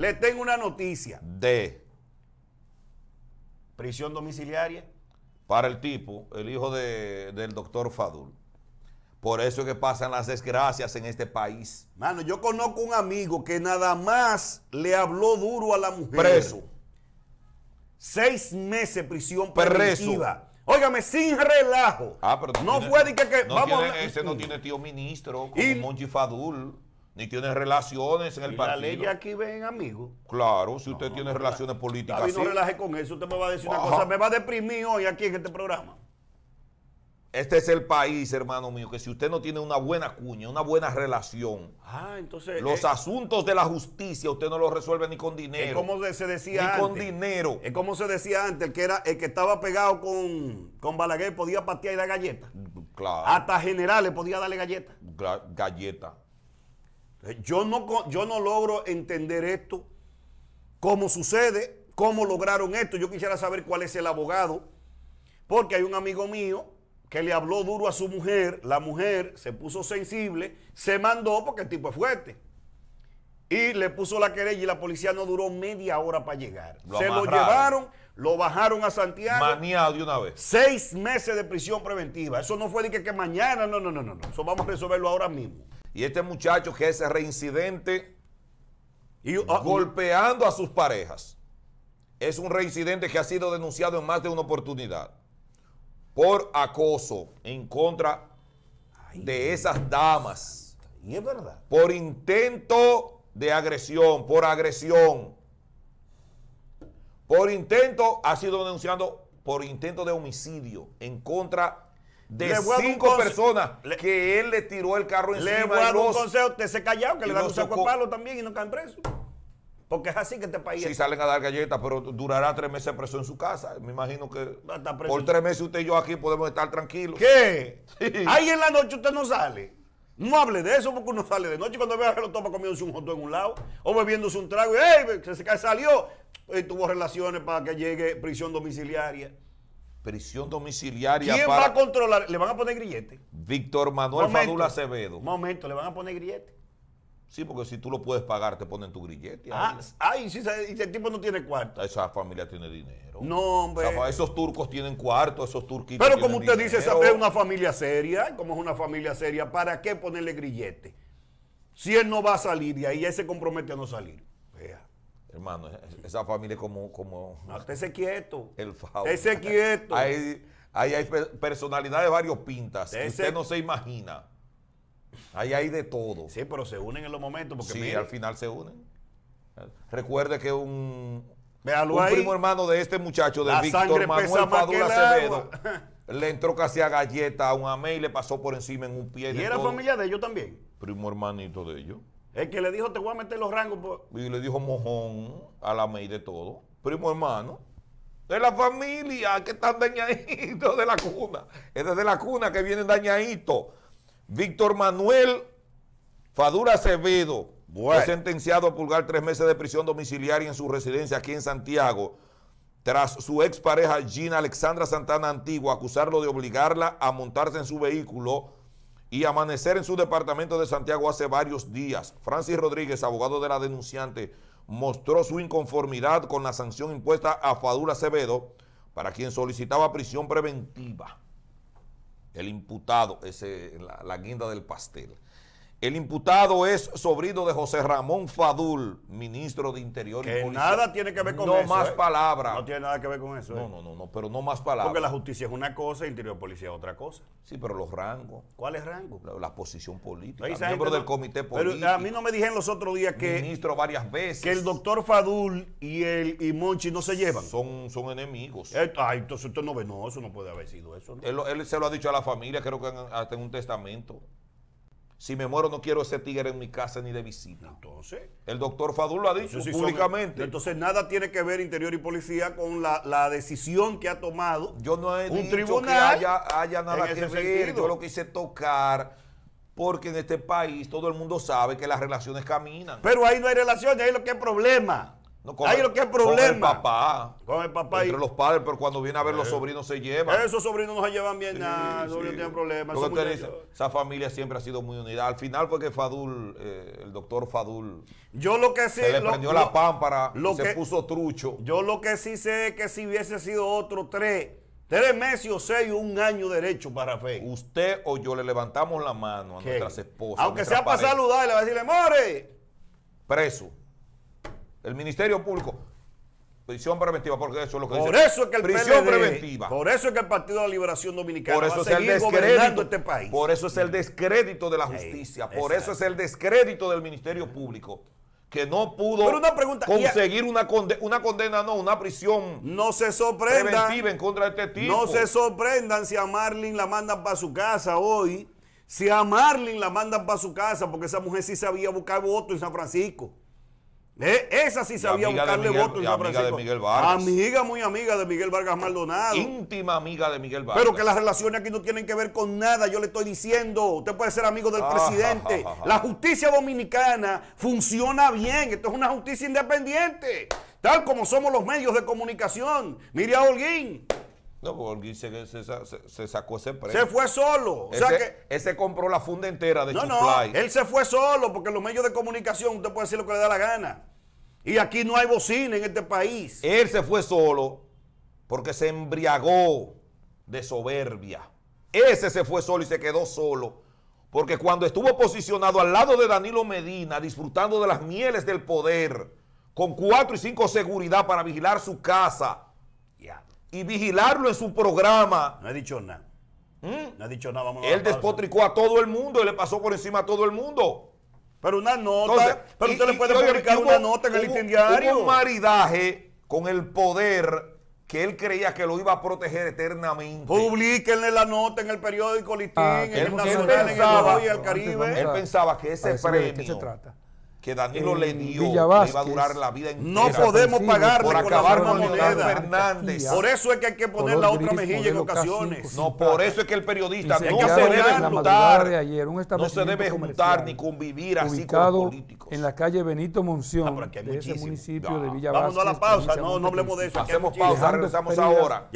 Le tengo una noticia. De prisión domiciliaria. Para el tipo, el hijo del doctor Fadul. Por eso es que pasan las desgracias en este país. Mano, yo conozco un amigo que nada más le habló duro a la mujer. Preso. Seis meses prisión preventiva. Preso. Óigame, sin relajo. Ah, pero no, fue de que, vamos Ese no tiene tío ministro como Monchi Fadul ni tiene relaciones en el y La ley aquí ven, amigos. Claro, si usted tiene relaciones políticas. David, no relaje con eso, usted me va a decir una cosa, me va a deprimir hoy aquí en este programa. Este es el país, hermano mío, que si usted no tiene una buena cuña, una buena relación, ah, entonces, eh, los asuntos de la justicia usted no los resuelve ni con dinero. Es como se decía ni con dinero. Es como se decía antes, el que, era, el que estaba pegado con, con Balaguer podía patear y dar galletas. Claro. Hasta generales podía darle galletas. Galleta. galletas. Yo no, yo no logro entender esto, cómo sucede, cómo lograron esto. Yo quisiera saber cuál es el abogado, porque hay un amigo mío que le habló duro a su mujer, la mujer se puso sensible, se mandó porque el tipo es fuerte. Y le puso la querella y la policía no duró media hora para llegar. se lo llevaron lo bajaron a Santiago. Maniado de una vez. Seis meses de prisión preventiva. Eso no fue de que, mañana, no, no, no, no. Eso vamos a resolverlo ahora mismo. Y este muchacho que es reincidente ah, y, golpeando a sus parejas. Es un reincidente que ha sido denunciado en más de una oportunidad por acoso en contra de esas damas. Y es verdad. Por intento de agresión, por agresión por intento, ha sido denunciando por intento de homicidio en contra de cinco personas que él le tiró el carro encima. Le voy a dar un consejo, usted se callado, que le dan un saco a palo también y no caen preso. Porque es así que este país. Sí, salen a dar galletas, pero durará tres meses preso en su casa. Me imagino que por tres meses usted y yo aquí podemos estar tranquilos. ¿Qué? Ahí en la noche usted no sale. No hable de eso porque uno sale de noche cuando vea que lo toma comiéndose un joto en un lado o bebiéndose un trago y ¡hey! Se, salió. Y tuvo relaciones para que llegue prisión domiciliaria. Prisión domiciliaria. ¿Quién va a controlar? ¿Le van a poner grillete? Víctor Manuel Fadula Acevedo. Momento, le van a poner grillete. Sí, porque si tú lo puedes pagar, te ponen tu grillete. Ah, ay, si, tipo no tiene cuarto. Esa familia tiene dinero. No, hombre. esos turcos tienen cuarto, esos turquitos. Pero como usted dice, es una familia seria. Como es una familia seria, ¿para qué ponerle grillete? Si él no va a salir y ahí, él se compromete a no salir. Vea. Hermano, e, e, esa familia es como. como no, esté quieto. El favor. Esté quieto. Ahí hay, hay, de varios pintas. Usted, no se imagina. Ahí hay de todo. Sí, pero se unen en los momentos. Porque sí, al final se unen. Recuerde que un, primo hermano de este muchacho, de Víctor Manuel Padura Acevedo, le entró casi a galleta a un amé y le pasó por encima en un pie. ¿Y era familia de ellos también? Primo hermanito de ellos. El que le dijo, te voy a meter los rangos. Y le dijo mojón a la May de todo. Primo hermano. De la familia que están dañaditos de la cuna. Es desde la cuna que vienen dañaditos. Víctor Manuel Fadura Acevedo fue sentenciado a pulgar tres meses de prisión domiciliaria en su residencia aquí en Santiago tras su expareja Gina Alexandra Santana Antigua acusarlo de obligarla a montarse en su vehículo y amanecer en su departamento de Santiago hace varios días. Francis Rodríguez, abogado de la denunciante, mostró su inconformidad con la sanción impuesta a Fadura Acevedo, para quien solicitaba prisión preventiva el imputado, ese, la, la guinda del pastel. El imputado es sobrino de José Ramón Fadul, ministro de Interior y Policía. nada tiene que ver con eso. No más ¿eh? palabras. No tiene nada que ver con eso. No, ¿eh? no, no, pero no más palabras. Porque la justicia es una cosa, Interior Policía es otra cosa. Sí, pero los rangos. es el rango? la, posición política. miembro del comité político. Pero eh, a mí no me dijeron los otros días que. Ministro varias veces. Que el doctor Fadul y el Monchi no se llevan. Son, son enemigos. ay, entonces usted no ve, no, eso no puede haber sido eso. él, se lo ha dicho a la familia, creo que hasta en un testamento. Si me muero, no quiero ese tigre en mi casa ni de visita. Entonces. El doctor Fadul lo ha dicho públicamente. entonces, nada tiene que ver interior y policía con la, decisión que ha tomado. Yo no he dicho que haya, nada que ver. Yo lo quise tocar porque en este país todo el mundo sabe que las relaciones caminan. Pero ahí no hay relaciones, ahí lo que hay problema con lo que es problema. Con el papá. Con el papá. Entre los padres, pero cuando viene a ver los eh. sobrinos se llevan. Esos sobrinos no se llevan bien nada, no tienen problemas. esa familia siempre ha sido muy unida. Al final fue que Fadul, eh, el doctor Fadul, yo lo que sí, se le prendió la pámpara, lo se puso trucho. Yo lo que sí sé es que si hubiese sido otro tres, tres meses o seis, un año derecho para fe. Usted o yo le levantamos la mano a nuestras esposas. Aunque sea sea saludar y le va a decirle, more. Preso el Ministerio Público. Prisión preventiva, porque eso es lo que por dice. el Por eso es que el Partido de la Liberación Dominicana por eso va a seguir gobernando este país. Por eso es el descrédito de la justicia. por eso es el descrédito del Ministerio Público que no pudo conseguir una, una condena, no, una prisión preventiva en contra de este tipo. No se sorprendan si a Marlin la mandan para su casa hoy. Si a Marlin la mandan para su casa, porque esa mujer sí sabía buscar voto en San Francisco. Eh, esa sí sabía buscarle votos en Amiga muy amiga de Miguel Vargas Maldonado. Íntima amiga de Miguel Vargas. Pero que las relaciones aquí no tienen que ver con nada. Yo le estoy diciendo, usted puede ser amigo del ah, presidente. La justicia dominicana funciona bien. Esto es una justicia independiente. Tal como somos los medios de comunicación. Mire a Holguín. No, porque Holguín se, sacó ese premio. Se fue solo. O ese, que, compró la funda entera de No, no, él se fue solo porque los medios de comunicación usted puede decir lo que le da la gana. Y aquí no hay bocina en este país. Él se fue solo porque se embriagó de soberbia. Ese se fue solo y se quedó solo. Porque cuando estuvo posicionado al lado de Danilo Medina, disfrutando de las mieles del poder, con cuatro y cinco seguridad para vigilar su casa y vigilarlo en su programa. No ha dicho nada. ¿Mm? No ha dicho nada. Vamos él despotricó a todo el mundo y le pasó por encima a todo el mundo. Pero una nota, pero usted le puede publicar una nota en el diario. un maridaje con el poder que él creía que lo iba a proteger eternamente. Publíquenle la nota en el periódico Listín, ah, en el Nacional, pensaba, en el Caribe. Él pensaba que ese premio, qué se trata? que Danilo le dio le iba a durar la vida entera. No podemos pagarle por acabar con moneda. Fernández. Por eso es que hay que poner la otra mejilla en ocasiones. no, por eso es que el periodista no se, debe juntar, no se debe juntar ni convivir así con políticos. En la calle Benito Monción, ah, en ese municipio de Villa Vamos a la pausa, no, no hablemos de eso. Hacemos pausa, regresamos ahora.